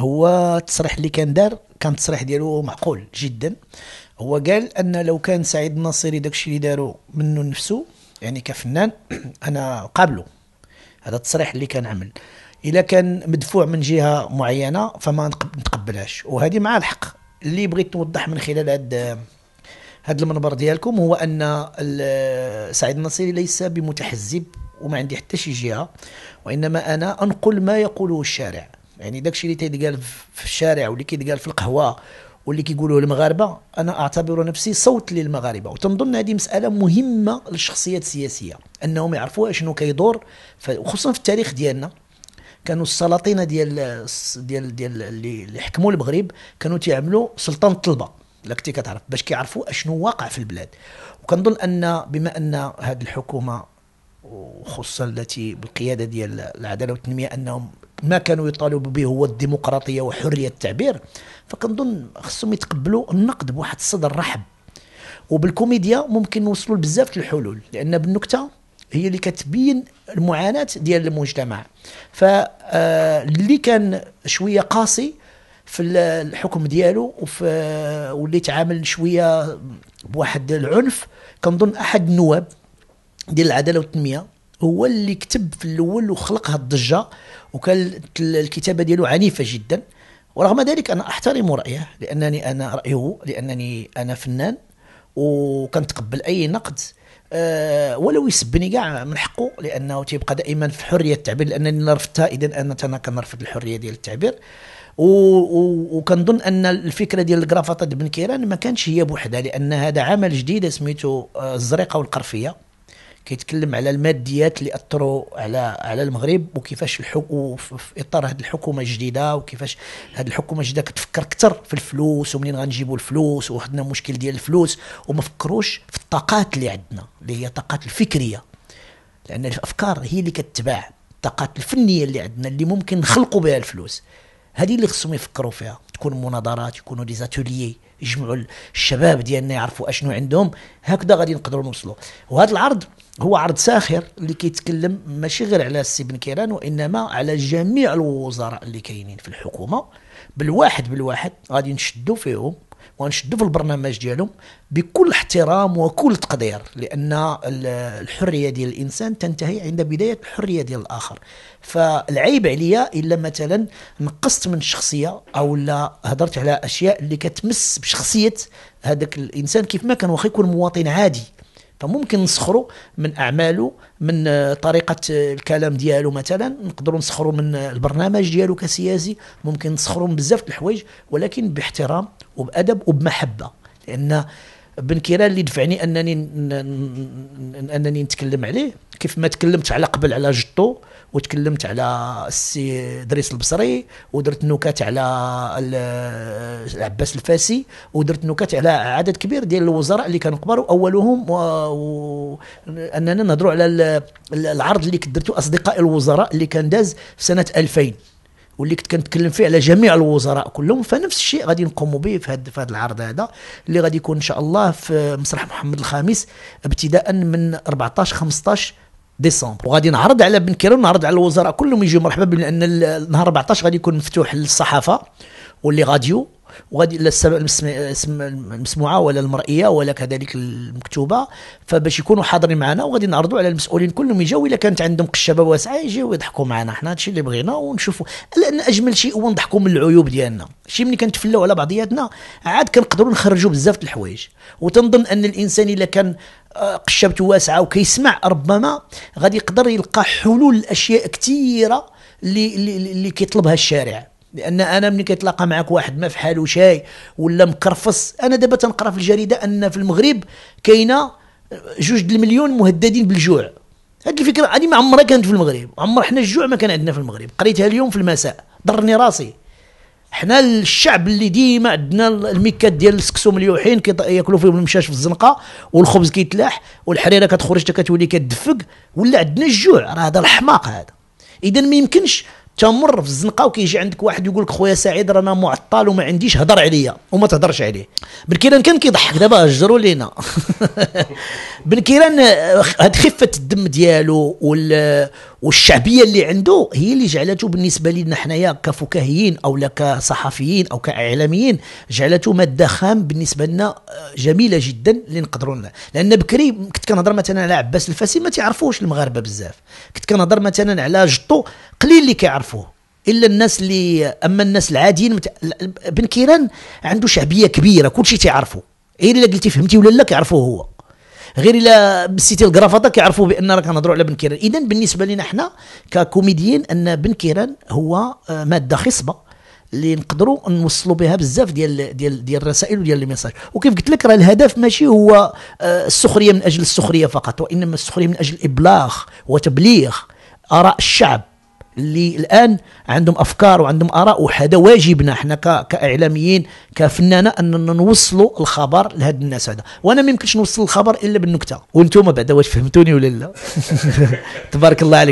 هو التصريح اللي كان دار كان التصريح ديالو معقول جدا هو قال ان لو كان سعيد الناصري داكشي اللي دارو منه نفسه يعني كفنان انا قابله هذا التصريح اللي كان عمل الا كان مدفوع من جهه معينه فما نتقبلهاش وهذه مع الحق اللي بغيت نوضح من خلال هذا هذا المنبر ديالكم هو ان سعيد الناصري ليس بمتحزب وما عندي حتى شي جهه وانما انا انقل ما يقوله الشارع يعني داكشي اللي تيتقال في الشارع واللي كيتقال في القهوه واللي كيقولوه المغاربه انا اعتبر نفسي صوت للمغاربه وتنظن هذه مساله مهمه للشخصيات السياسيه انهم يعرفوا شنو كيدور وخصوصا في التاريخ ديالنا كانوا السلاطين ديال ديال ديال اللي حكموا المغرب كانوا تيعملوا سلطان الطلبه لا كنتي كتعرف باش كيعرفوا اشنو واقع في البلاد وكنظن ان بما ان هذه الحكومه وخصوصا التي بالقياده ديال العداله والتنميه انهم ما كانوا يطالبوا به هو الديمقراطيه وحريه التعبير فكنظن خصهم يتقبلوا النقد بواحد الصدر رحب وبالكوميديا ممكن نوصلوا لبزاف الحلول لان بالنكته هي اللي كتبين المعاناه ديال المجتمع فاللي آه، كان شويه قاسي في الحكم ديالو وفي واللي تعامل شويه بواحد العنف كنظن احد النواب ديال العداله والتنميه هو اللي كتب في الاول وخلق هذه الضجه وكان الكتابه ديالو عنيفه جدا ورغم ذلك انا احترم رايه لانني انا رايه لانني انا فنان وكنتقبل اي نقد أه ولو يسبني كاع من حقه لانه تيبقى دائما في حريه التعبير لانني رفضتها اذا انا انا كنرفض الحريه ديال التعبير وكنظن ان الفكره ديال الكرافطه بن كيران ما كانتش هي بوحدها لان هذا عمل جديد سميتو آه، الزريقه والقرفيه كيتكلم على الماديات اللي اثروا على على المغرب وكيفاش الحكو في اطار هذه الحكومه الجديده وكيفاش هذه الحكومه الجديده كتفكر اكثر في الفلوس ومنين غنجيبوا الفلوس وخدنا مشكل ديال الفلوس وما فكروش في الطاقات اللي عندنا اللي هي الطاقات الفكريه لان الافكار هي اللي كتباع الطاقات الفنيه اللي عندنا اللي ممكن نخلقوا بها الفلوس هذه اللي خصهم يفكروا فيها تكون مناظرات يكونوا دي زاتوليي يجمعوا الشباب ديالنا يعرفوا اشنو عندهم هكذا غادي نقدروا نوصلوا وهذا العرض هو عرض ساخر اللي كيتكلم ماشي غير على السي بن كيران وانما على جميع الوزراء اللي كاينين في الحكومه بالواحد بالواحد غادي نشدوا فيهم ونشدوا في البرنامج ديالهم بكل احترام وكل تقدير لان الحريه ديال الانسان تنتهي عند بدايه الحريه ديال الاخر فالعيب عليا الا مثلا نقصت من الشخصيه او لا هضرت على اشياء اللي كتمس بشخصيه هذاك الانسان كيف ما كان واخا يكون مواطن عادي فممكن نسخروا من اعماله من آه، طريقه آه، الكلام ديالو مثلا نقدروا نسخروا من آه، البرنامج ديالو كسياسي ممكن نسخروا من بزاف الحوايج ولكن باحترام وبادب وبمحبه لان بن كيران اللي دفعني انني انني نتكلم عليه كيف ما تكلمت على قبل على جطو وتكلمت على السي دريس البصري ودرت نكات على العباس الفاسي ودرت نكات على عدد كبير ديال الوزراء اللي كانوا كبار واولهم و... و... اننا نهضروا على العرض اللي كدرتو اصدقاء الوزراء اللي كان داز في سنه 2000 واللي كنت كنتكلم فيه على جميع الوزراء كلهم فنفس الشيء غادي نقوموا به في هذا في هذا العرض هذا اللي غادي يكون ان شاء الله في مسرح محمد الخامس ابتداء من 14 15 ديسمبر وغادي نعرض على بن كيران ونعرض على الوزراء كلهم يجيو مرحبا بان نهار 14 غادي يكون مفتوح للصحافه واللي غاديو وغادي لا المسموعه ولا المرئيه ولا كذلك المكتوبه فباش يكونوا حاضرين معنا وغادي نعرضوا على المسؤولين كلهم يجاو الا كانت عندهم قشابه واسعه يجيو يضحكوا معنا حنا هادشي اللي بغينا ونشوفوا لان اجمل شيء هو نضحكوا من العيوب ديالنا شي ملي كنتفلاو على بعضياتنا عاد كنقدروا نخرجوا بزاف د الحوايج وتنظن ان الانسان الا كان آه، قشابته واسعه وكيسمع ربما غادي يقدر يلقى حلول لاشياء كثيره اللي اللي كيطلبها الشارع لان انا ملي كيتلاقى معك واحد ما في شاي ولا مكرفص انا دابا تنقرا في الجريده ان في المغرب كاينه جوج المليون مهددين بالجوع هاد الفكره هادي ما عمرها كانت في المغرب عمر حنا الجوع ما كان عندنا في المغرب قريتها اليوم في المساء ضرني راسي حنا الشعب اللي ديما عندنا الميكات ديال السكسو مليوحين كياكلوا فيهم المشاش في الزنقه والخبز كيتلاح والحريره كتخرج حتى كتولي كتدفق ولا عندنا الجوع راه هذا الحماق هذا اذا ما يمكنش تمر في الزنقه وكيجي عندك واحد يقول لك خويا سعيد رانا معطل وما عنديش هضر عليا وما تهضرش عليه بن كيران كان كيضحك دابا هجروا لينا بن كيران آه، هاد خفه الدم ديالو والشعبيه اللي عنده هي اللي جعلته بالنسبه لنا حنايا كفكاهيين او لا كصحفيين او كاعلاميين جعلته ماده خام بالنسبه لنا آه، جميله جدا اللي نقدروا لان بكري كنت كنهضر مثلا على عباس الفاسي ما تعرفوش المغاربه بزاف كنت كنهضر مثلا على جطو قليل اللي كيعرفوه الا الناس اللي اما الناس العاديين مت... بن كيران عنده شعبيه كبيره كلشي تيعرفوا غير إيه الا قلتي فهمتي ولا لا كيعرفوه هو غير الا بسيتي الكرافطه كيعرفوا بان راه كنهضروا على بن كيران اذا بالنسبه لنا حنا ككوميديين ان بن كيران هو آه، ماده خصبه اللي نقدروا نوصلوا بها بزاف ديال ديال ديال الرسائل وديال الميساج وكيف قلت لك راه الهدف ماشي هو آه، السخريه من اجل السخريه فقط وانما السخريه من اجل ابلاغ وتبليغ اراء الشعب اللي الان عندهم افكار وعندهم اراء وهذا واجبنا احنا كاعلاميين كفنانه اننا نوصلوا الخبر لهاد الناس هذا وانا ما يمكنش نوصل الخبر الا بالنكته وانتم بعدا واش فهمتوني ولا لا تبارك الله عليك